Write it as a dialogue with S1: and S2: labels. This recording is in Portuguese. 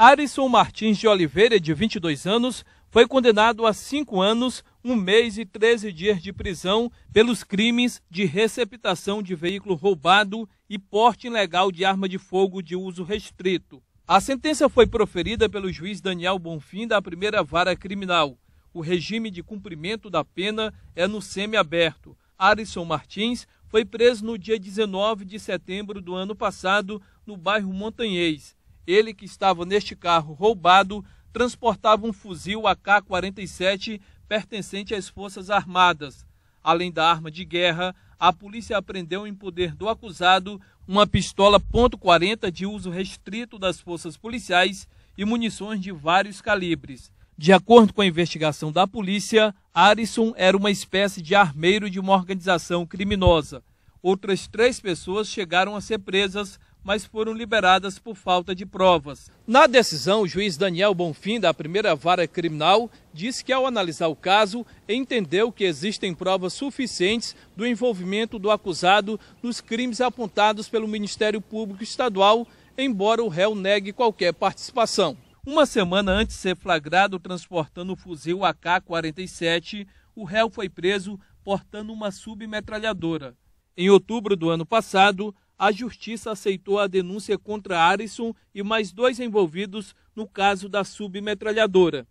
S1: Arisson Martins de Oliveira, de 22 anos, foi condenado a cinco anos, um mês e 13 dias de prisão pelos crimes de receptação de veículo roubado e porte ilegal de arma de fogo de uso restrito. A sentença foi proferida pelo juiz Daniel Bonfim da primeira vara criminal. O regime de cumprimento da pena é no semiaberto. Arisson Martins foi preso no dia 19 de setembro do ano passado no bairro Montanhês ele, que estava neste carro roubado, transportava um fuzil AK-47 pertencente às Forças Armadas. Além da arma de guerra, a polícia apreendeu em poder do acusado uma pistola .40 de uso restrito das forças policiais e munições de vários calibres. De acordo com a investigação da polícia, Arison era uma espécie de armeiro de uma organização criminosa. Outras três pessoas chegaram a ser presas mas foram liberadas por falta de provas. Na decisão, o juiz Daniel Bonfim, da primeira vara criminal, disse que, ao analisar o caso, entendeu que existem provas suficientes do envolvimento do acusado nos crimes apontados pelo Ministério Público Estadual, embora o réu negue qualquer participação. Uma semana antes de ser flagrado transportando o fuzil AK-47, o réu foi preso portando uma submetralhadora. Em outubro do ano passado, a justiça aceitou a denúncia contra Arison e mais dois envolvidos no caso da submetralhadora.